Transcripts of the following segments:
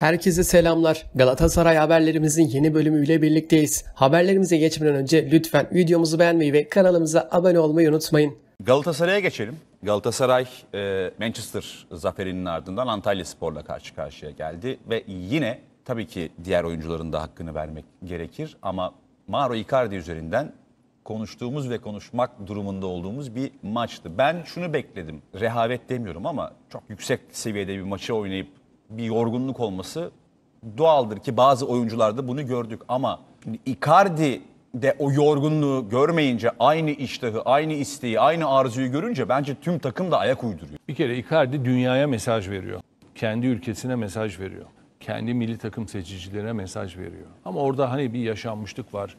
Herkese selamlar. Galatasaray haberlerimizin yeni bölümüyle birlikteyiz. Haberlerimize geçmeden önce lütfen videomuzu beğenmeyi ve kanalımıza abone olmayı unutmayın. Galatasaray'a geçelim. Galatasaray e, Manchester zaferinin ardından Antalya Spor'la karşı karşıya geldi. Ve yine tabii ki diğer oyuncuların da hakkını vermek gerekir. Ama Mauro Icardi üzerinden konuştuğumuz ve konuşmak durumunda olduğumuz bir maçtı. Ben şunu bekledim. Rehavet demiyorum ama çok yüksek seviyede bir maçı oynayıp bir yorgunluk olması doğaldır ki bazı oyuncularda bunu gördük ama Icardi de o yorgunluğu görmeyince aynı iştahı, aynı isteği, aynı arzuyu görünce bence tüm takım da ayak uyduruyor. Bir kere Icardi dünyaya mesaj veriyor. Kendi ülkesine mesaj veriyor. Kendi milli takım seçicilerine mesaj veriyor. Ama orada hani bir yaşanmışlık var.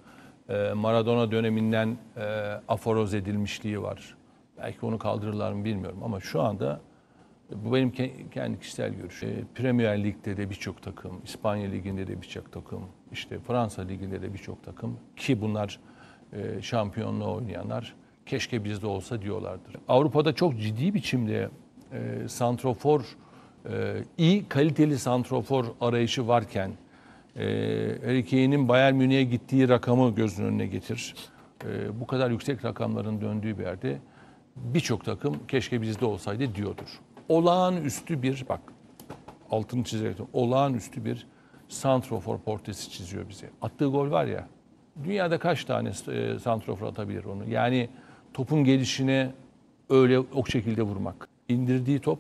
Ee, Maradona döneminden e, aforoz edilmişliği var. Belki onu kaldırırlar mı bilmiyorum ama şu anda bu benim kendi kişisel görüşüm. E, Premier Lig'de de birçok takım, İspanya Ligi'nde de birçok takım, işte Fransa Ligi'nde de birçok takım ki bunlar e, şampiyonluğa oynayanlar keşke bizde olsa diyorlardır. Avrupa'da çok ciddi biçimde e, santrofor, e, iyi kaliteli santrofor arayışı varken e, Harry Kane'in Bayern Münih'e gittiği rakamı gözün önüne getir. E, bu kadar yüksek rakamların döndüğü bir yerde birçok takım keşke bizde olsaydı diyordur olağanüstü bir bak altını çizerek olağanüstü bir santrofor portresi çiziyor bize. Attığı gol var ya dünyada kaç tane e, santrofor atabilir onu? Yani topun gelişine öyle ok şekilde vurmak. İndirdiği top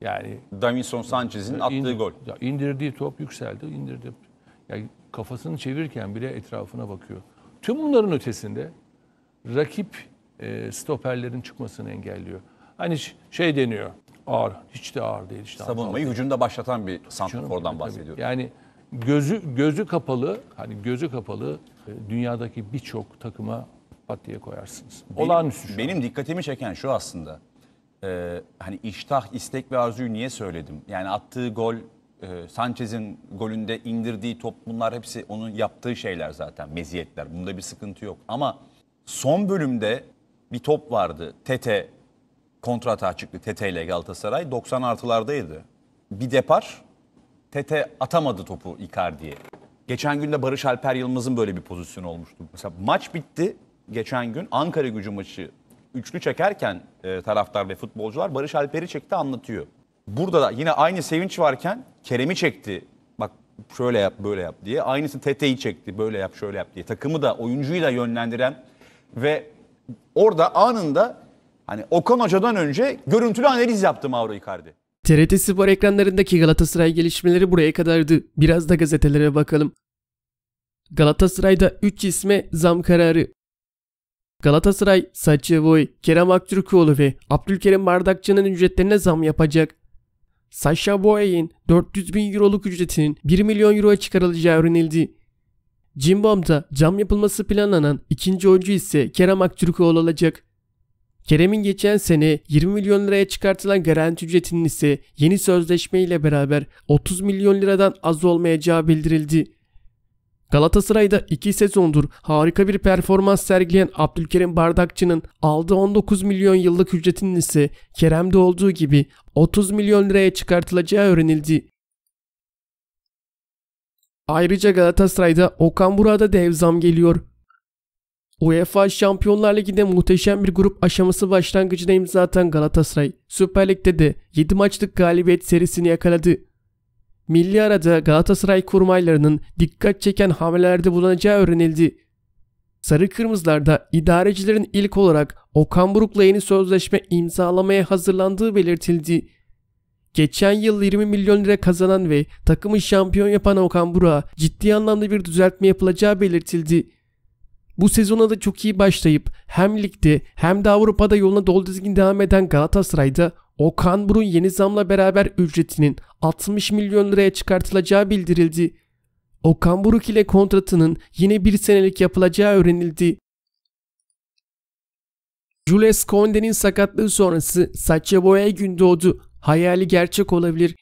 yani Davinson Sanchez'in attığı indir, gol. Ya indirdiği top yükseldi, indirdi. Yani kafasını çevirirken bile etrafına bakıyor. Tüm bunların ötesinde rakip e, stoperlerin çıkmasını engelliyor. Hani şey deniyor. Ağır. Hiç de ağır değil. Işte Savunmayı Antalya. hücumda başlatan bir santrafordan bahsediyorum. Yani gözü gözü kapalı hani gözü kapalı e, dünyadaki birçok takıma pat diye koyarsınız. Benim, Olağanüstü şu Benim dikkatimi çeken şu aslında. E, hani iştah, istek ve arzuyu niye söyledim? Yani attığı gol, e, Sanchez'in golünde indirdiği top bunlar hepsi onun yaptığı şeyler zaten. Meziyetler. Bunda bir sıkıntı yok. Ama son bölümde bir top vardı. Tete kontrata çıktı TT ile Galatasaray. 90 artılardaydı. Bir depar TT atamadı topu Icardi'ye. Geçen gün de Barış Alper Yılmaz'ın böyle bir pozisyonu olmuştu. Mesela maç bitti geçen gün Ankara gücü maçı üçlü çekerken e, taraftar ve futbolcular Barış Alper'i çekti anlatıyor. Burada da yine aynı sevinç varken Kerem'i çekti. Bak şöyle yap böyle yap diye. Aynısı TT'yi çekti böyle yap şöyle yap diye. Takımı da oyuncuyu da yönlendiren ve orada anında Hani Okan Hoca'dan önce görüntülü analiz yaptı Mauro Icardi. TRT Spor ekranlarındaki Galatasaray gelişmeleri buraya kadardı. Biraz da gazetelere bakalım. Galatasaray'da 3 isme zam kararı. Galatasaray, Saçevoy, Kerem Aktürkoğlu ve Abdülkerim Bardakçı'nın ücretlerine zam yapacak. Sasha Boye'in 400 bin euroluk ücretinin 1 milyon euroya çıkarılacağı öğrenildi. Cimbom'da cam yapılması planlanan ikinci oyuncu ise Kerem Aktürkoğlu olacak. Kerem'in geçen sene 20 milyon liraya çıkartılan garanti ücretinin ise yeni sözleşme ile beraber 30 milyon liradan az olmayacağı bildirildi. Galatasaray'da 2 sezondur harika bir performans sergileyen Abdülkerim Bardakçı'nın aldığı 19 milyon yıllık ücretinin ise Kerem'de olduğu gibi 30 milyon liraya çıkartılacağı öğrenildi. Ayrıca Galatasaray'da Okan Burak'a dev zam geliyor. UEFA Şampiyonlar Ligi'nde muhteşem bir grup aşaması başlangıcına imza atan Galatasaray, Süper Lig'de de 7 maçlık galibiyet serisini yakaladı. Milli arada Galatasaray kurmaylarının dikkat çeken hamlelerde bulunacağı öğrenildi. Sarı Kırmızılar'da idarecilerin ilk olarak Okan Buruk'la yeni sözleşme imzalamaya hazırlandığı belirtildi. Geçen yıl 20 milyon lira kazanan ve takımı şampiyon yapan Okan Buruk'a ciddi anlamda bir düzeltme yapılacağı belirtildi. Bu sezona da çok iyi başlayıp hem ligde hem de Avrupa'da yoluna dolu dizgin devam eden Galatasaray'da Okan Burun yeni zamla beraber ücretinin 60 milyon liraya çıkartılacağı bildirildi. Okan Buruk ile kontratının yine bir senelik yapılacağı öğrenildi. Jules Konde'nin sakatlığı sonrası Sacha Boya gün doğdu. Hayali gerçek olabilir.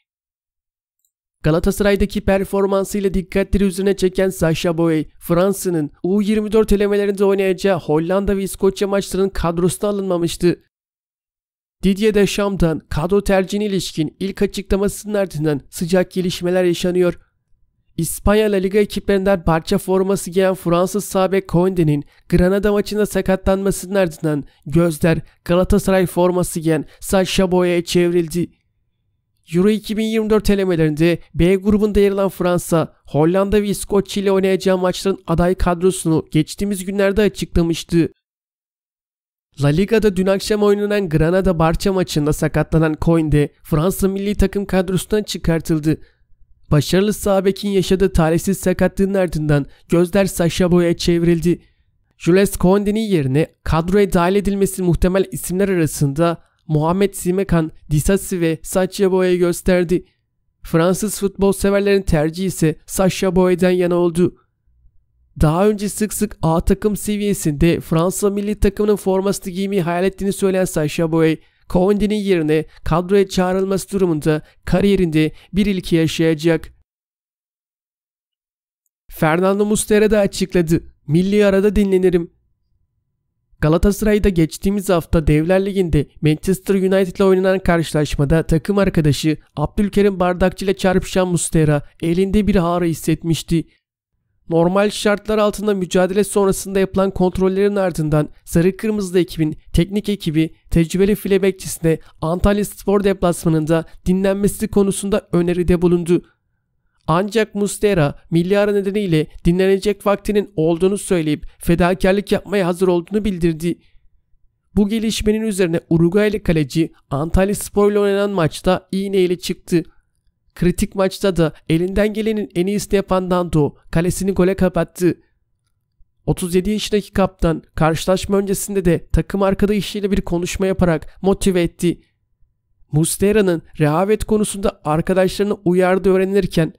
Galatasaray'daki performansıyla dikkatleri üzerine çeken Sasha Boye, Fransa'nın U24 elemelerinde oynayacağı Hollanda ve İskoçya maçlarının kadrosuna alınmamıştı. Didier Deschamps'tan kadro tercihine ilişkin ilk açıklamasının ardından sıcak gelişmeler yaşanıyor. İspanya La Liga ekiplerinden parça forması giyen Fransız Sabe Konde'nin Granada maçında sakatlanmasının ardından gözler Galatasaray forması giyen Sacha Boye'ye çevrildi. Euro 2024 elemelerinde B grubunda yer alan Fransa, Hollanda ve İskoçya ile oynayacağı maçların aday kadrosunu geçtiğimiz günlerde açıklamıştı. La Liga'da dün akşam oynanan Granada-Barça maçında sakatlanan Coinde Fransa milli takım kadrosundan çıkartıldı. Başarılı Sabek'in yaşadığı talihsiz sakatlığın ardından gözler Sasha Boy'a çevrildi. Jules Coinde'nin yerine kadroya dahil edilmesi muhtemel isimler arasında Muhammed Simekan, Disasi ve Sacha Boy'a gösterdi. Fransız futbol severlerin tercihi ise Sacha Boye'den yana oldu. Daha önce sık sık A takım seviyesinde Fransa milli takımının formasını giymeyi hayal ettiğini söyleyen Sacha Boye, Kondi'nin yerine kadroya çağrılması durumunda kariyerinde bir ilki yaşayacak. Fernando Mustera da açıkladı. Milli arada dinlenirim. Galatasaray'da geçtiğimiz hafta Devler Ligi'nde Manchester United ile oynanan karşılaşmada takım arkadaşı Abdülkerim Bardakçı ile çarpışan Mustera elinde bir ağrı hissetmişti. Normal şartlar altında mücadele sonrasında yapılan kontrollerin ardından Sarı kırmızı ekibin teknik ekibi tecrübeli filebekçisine bekçisine Antalya Spor deplasmanında dinlenmesi konusunda öneride bulundu. Ancak Mustera milyarı nedeniyle dinlenecek vaktinin olduğunu söyleyip fedakarlık yapmaya hazır olduğunu bildirdi. Bu gelişmenin üzerine Uruguaylı kaleci Antalya Spor ile oynanan maçta iğneyle çıktı. Kritik maçta da elinden gelenin en iyisini yapan Dando kalesini gole kapattı. 37 yaşındaki kaptan karşılaşma öncesinde de takım arkadaşıyla bir konuşma yaparak motive etti. Mustera'nın rehavet konusunda arkadaşlarını uyardığı öğrenilirken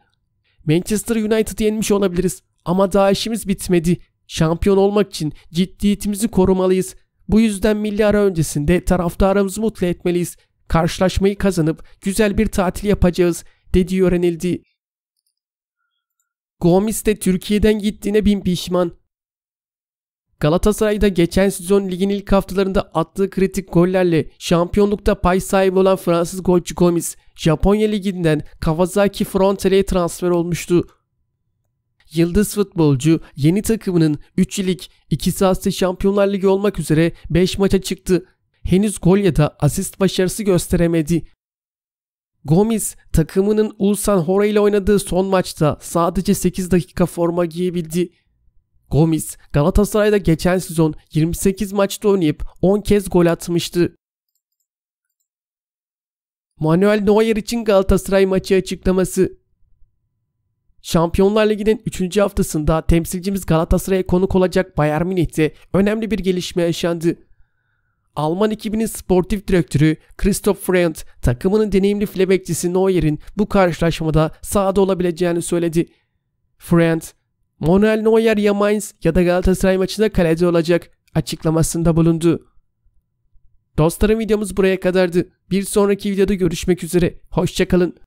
Manchester United'ı yenmiş olabiliriz ama daha işimiz bitmedi. Şampiyon olmak için ciddiyetimizi korumalıyız. Bu yüzden milli ara öncesinde taraftarımızı mutlu etmeliyiz. Karşılaşmayı kazanıp güzel bir tatil yapacağız dediği öğrenildi. Gomis de Türkiye'den gittiğine bin pişman. Galatasaray'da geçen sezon ligin ilk haftalarında attığı kritik gollerle şampiyonlukta pay sahibi olan Fransız golcü Gomis, Japonya liginden Kawasaki Frontale'ye transfer olmuştu. Yıldız futbolcu yeni takımının 3 yıllık 2 Asya Şampiyonlar Ligi olmak üzere 5 maça çıktı. Henüz gol ya da asist başarısı gösteremedi. Gomis takımının Ulsan Hora ile oynadığı son maçta sadece 8 dakika forma giyebildi. Gomis Galatasaray'da geçen sezon 28 maçta oynayıp 10 kez gol atmıştı. Manuel Neuer için Galatasaray maçı açıklaması Şampiyonlar Ligi'nin 3. haftasında temsilcimiz Galatasaray'a konuk olacak Bayern Münih'te önemli bir gelişme yaşandı. Alman ekibinin sportif direktörü Christoph Freund takımının deneyimli flebekçisi Neuer'in bu karşılaşmada sahada olabileceğini söyledi. Freund, Manuel Neuer ya Mainz ya da Galatasaray maçında kalede olacak açıklamasında bulundu. Dostlarım videomuz buraya kadardı. Bir sonraki videoda görüşmek üzere. Hoşçakalın.